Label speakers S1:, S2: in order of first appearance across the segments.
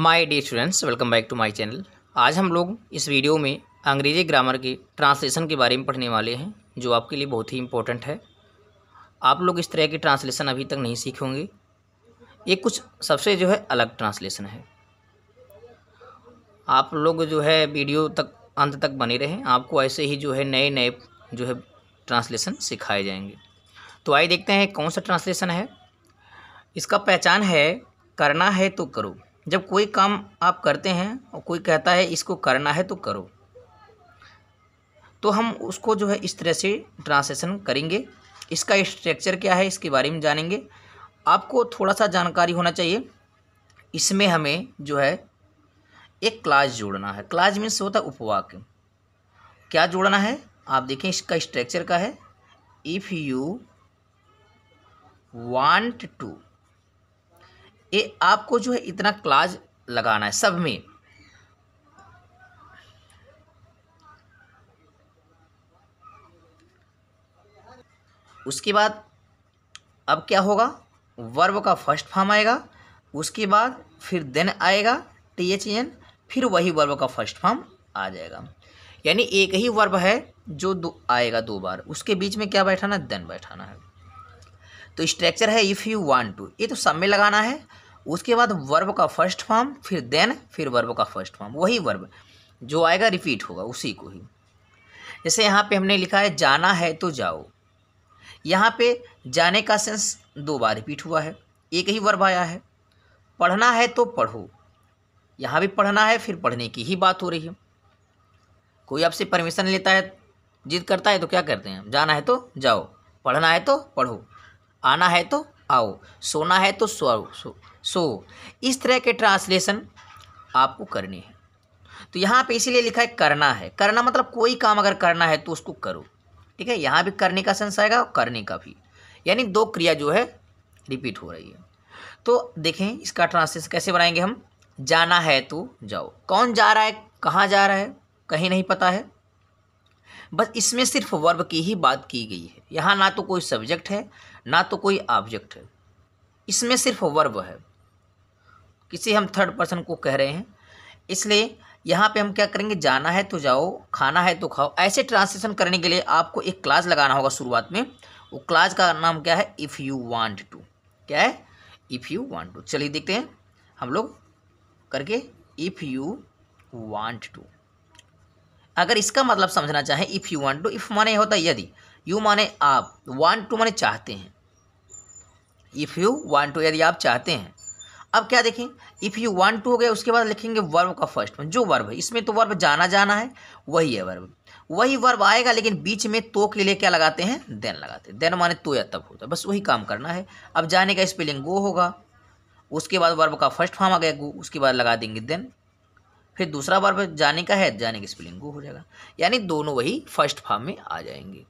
S1: My dear students welcome back to my channel आज हम लोग इस वीडियो में अंग्रेजी ग्रामर के ट्रांसलेशन के बारे में पढ़ने वाले हैं जो आपके लिए बहुत ही इम्पोर्टेंट है आप लोग इस तरह के ट्रांसलेशन अभी तक नहीं सीखे होंगे ये कुछ सबसे जो है अलग ट्रांसलेशन है आप लोग जो है वीडियो तक अंत तक बने रहें आपको ऐसे ही जो है नए नए जो है ट्रांसलेशन सिखाए जाएंगे तो आइए देखते हैं कौन सा ट्रांसलेशन है इसका पहचान है करना है तो करो जब कोई काम आप करते हैं और कोई कहता है इसको करना है तो करो तो हम उसको जो है इस तरह से ट्रांसलेशन करेंगे इसका स्ट्रक्चर क्या है इसके बारे में जानेंगे आपको थोड़ा सा जानकारी होना चाहिए इसमें हमें जो है एक क्लास जोड़ना है क्लास मीन्स होता है उपवाक्य क्या जोड़ना है आप देखें इसका स्ट्रक्चर का है इफ़ यू वांट टू ये आपको जो है इतना क्लाज लगाना है सब में उसके बाद अब क्या होगा वर्ब का फर्स्ट फॉर्म आएगा उसके बाद फिर देन आएगा टी एच एन फिर वही वर्ब का फर्स्ट फॉर्म आ जाएगा यानी एक ही वर्ब है जो दो आएगा दो बार उसके बीच में क्या बैठाना देन बैठाना है तो स्ट्रक्चर है इफ़ यू वांट टू ये तो सब में लगाना है उसके बाद वर्ब का फर्स्ट फॉर्म फिर देन फिर वर्ब का फर्स्ट फॉर्म वही वर्ब जो आएगा रिपीट होगा उसी को ही जैसे यहाँ पे हमने लिखा है जाना है तो जाओ यहाँ पे जाने का सेंस दो बार रिपीट हुआ है एक ही वर्ब आया है पढ़ना है तो पढ़ो यहाँ भी पढ़ना है फिर पढ़ने की ही बात हो रही है कोई आपसे परमिशन लेता है जिद करता है तो क्या करते हैं जाना है तो जाओ पढ़ना है तो पढ़ो आना है तो आओ सोना है तो सो सो, सो। इस तरह के ट्रांसलेशन आपको करनी है तो यहाँ पे इसीलिए लिखा है करना है करना मतलब कोई काम अगर करना है तो उसको करो ठीक है यहाँ भी करने का सेंस आएगा और करने का भी यानी दो क्रिया जो है रिपीट हो रही है तो देखें इसका ट्रांसलेशन कैसे बनाएंगे हम जाना है तो जाओ कौन जा रहा है कहाँ जा रहा है कहीं नहीं पता है बस इसमें सिर्फ वर्ब की ही बात की गई है यहाँ ना तो कोई सब्जेक्ट है ना तो कोई ऑब्जेक्ट है इसमें सिर्फ वर्ब है किसी हम थर्ड पर्सन को कह रहे हैं इसलिए यहाँ पे हम क्या करेंगे जाना है तो जाओ खाना है तो खाओ ऐसे ट्रांसलेशन करने के लिए आपको एक क्लास लगाना होगा शुरुआत में वो क्लास का नाम क्या है इफ़ यू वांट टू क्या है इफ़ यू वांट टू चलिए देखते हैं हम लोग करके इफ़ यू वांट टू अगर इसका मतलब समझना चाहें if you want to if माने होता है यदि यू माने आप वांट टू माने चाहते हैं इफ़ यू वांट टू यदि आप चाहते हैं अब क्या देखें इफ़ यू वांट टू हो गया उसके बाद लिखेंगे वर्ब का फर्स्ट में जो वर्ब है इसमें तो वर्ब जाना जाना है वही है वर्ब वही वर्ब आएगा लेकिन बीच में तो के लिए क्या लगाते हैं देन लगाते हैं देन माने तो या तब होता है बस वही काम करना है अब जाने का स्पेलिंग गो होगा उसके बाद वर्ब का फर्स्ट फॉर्म आ गया गो उसके बाद लगा देंगे देन फिर दूसरा बार पर जाने का है जाने की स्पेलिंग गो हो जाएगा यानी दोनों वही फर्स्ट फॉर्म में आ जाएंगे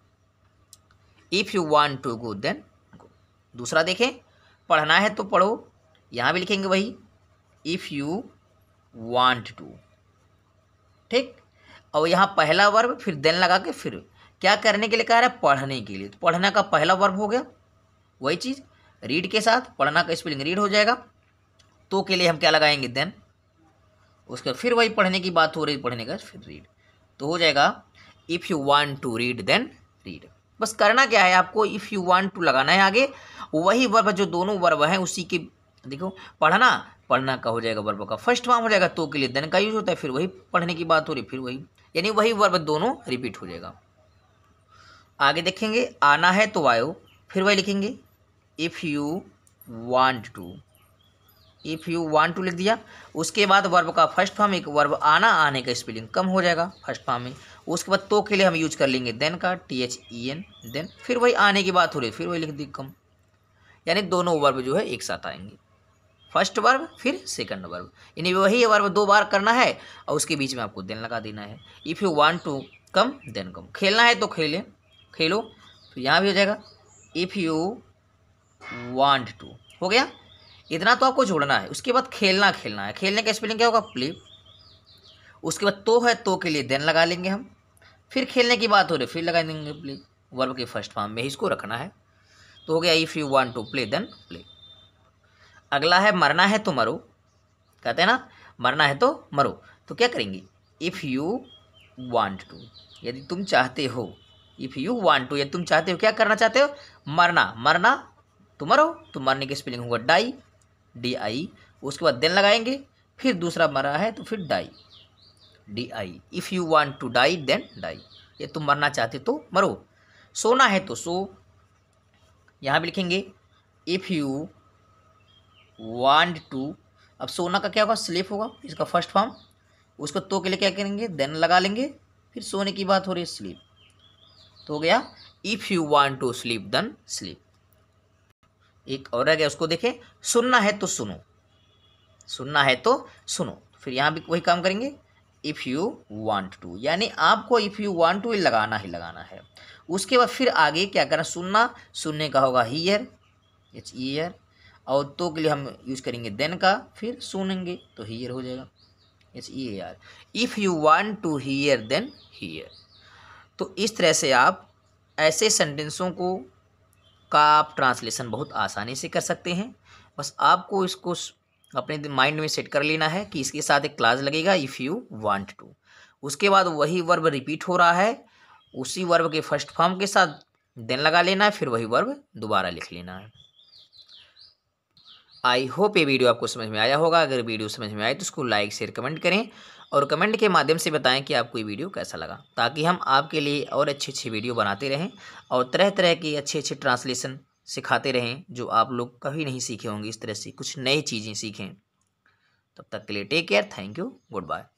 S1: if you want to go then go दूसरा देखें पढ़ना है तो पढ़ो यहाँ भी लिखेंगे वही इफ़ यू वॉन्ट टू ठीक और यहाँ पहला वर्ब फिर देन लगा के फिर क्या करने के लिए कह रहा है पढ़ने के लिए तो पढ़ना का पहला वर्ब हो गया वही चीज़ रीड के साथ पढ़ना का स्पेलिंग रीड हो जाएगा तो के लिए हम क्या लगाएंगे देन उसके फिर वही पढ़ने की बात हो रही पढ़ने का फिर रीड तो हो जाएगा if you want to read then read बस करना क्या है आपको इफ़ यू वांट टू लगाना है आगे वही वर्ब जो दोनों वर्ब हैं उसी के देखो पढ़ना पढ़ना का हो जाएगा वर्ब का फर्स्ट वाम हो जाएगा तो के लिए देन का यूज होता है फिर वही पढ़ने की बात हो रही फिर वही यानी वही वर्ब दोनों रिपीट हो जाएगा आगे देखेंगे आना है तो आयो फिर वही लिखेंगे if you want to if you want to लिख दिया उसके बाद वर्ब का फर्स्ट फॉर्म एक वर्ब आना आने का स्पेलिंग कम हो जाएगा फर्स्ट फॉर्म में उसके बाद तो के लिए हम यूज कर लेंगे देन का T H E N then फिर वही आने की बात हो रही फिर वही लिख दी कम यानी दोनों वर्ब जो है एक साथ आएंगे फर्स्ट वर्ब फिर सेकंड वर्ब यानी वही वर्ब दो बार करना है और उसके बीच में आपको देन लगा देना है if you want to come then come खेलना है तो खेलें खेलो तो यहाँ भी हो जाएगा इफ़ यू वॉन्ट टू हो गया इतना तो आपको जोड़ना है उसके बाद खेलना खेलना है खेलने का स्पेलिंग क्या होगा प्ले उसके बाद तो है तो के लिए देन लगा लेंगे हम फिर खेलने की बात हो रही फिर लगा देंगे प्ले वर्ब के फर्स्ट फॉर्म में इसको रखना है तो हो गया if you want to play then play अगला है मरना है तो मरो कहते हैं ना मरना है तो मरो तो क्या करेंगे इफ़ यू वांट टू यदि तुम चाहते हो इफ़ यू वांट टू यदि तुम चाहते हो क्या करना चाहते हो मरना मरना तुम तो मरो तो मरने की स्पेलिंग होगा डाई डी आई उसके बाद देन लगाएंगे फिर दूसरा मरा है तो फिर die D I if you want to die then die ये तुम मरना चाहते तो मरो सोना है तो सो यहाँ भी लिखेंगे इफ़ यू वांट टू अब सोना का क्या होगा स्लिप होगा इसका फर्स्ट फॉर्म उसको तो के लिए क्या करेंगे देन लगा लेंगे फिर सोने की बात हो रही है स्लिप तो हो गया if you want to slip then slip एक और रह गया उसको देखें सुनना है तो सुनो सुनना है तो सुनो फिर यहाँ भी वही काम करेंगे इफ़ यू वांट टू यानी आपको इफ़ यू वांट टू लगाना ही लगाना है उसके बाद फिर आगे क्या करना सुनना सुनने का होगा हीयर इट्स ईयर और तो के लिए हम यूज़ करेंगे देन का फिर सुनेंगे तो हीयर हो जाएगा it's E R if you want to hear then hear तो इस तरह से आप ऐसे सेंटेंसों को का आप ट्रांसलेशन बहुत आसानी से कर सकते हैं बस आपको इसको अपने माइंड में सेट कर लेना है कि इसके साथ एक क्लास लगेगा इफ़ यू वांट टू उसके बाद वही वर्ब रिपीट हो रहा है उसी वर्ब के फर्स्ट फॉर्म के साथ देन लगा लेना है फिर वही वर्ब दोबारा लिख लेना है आई होप ये वीडियो आपको समझ में आया होगा अगर वीडियो समझ में आए तो उसको लाइक शेयर कमेंट करें और कमेंट के माध्यम से बताएं कि आपको ये वीडियो कैसा लगा ताकि हम आपके लिए और अच्छी अच्छी वीडियो बनाते रहें और तरह तरह की अच्छी अच्छी ट्रांसलेशन सिखाते रहें जो आप लोग कभी नहीं सीखे होंगे इस तरह से कुछ नई चीज़ें सीखें तब तक के लिए take care thank you good bye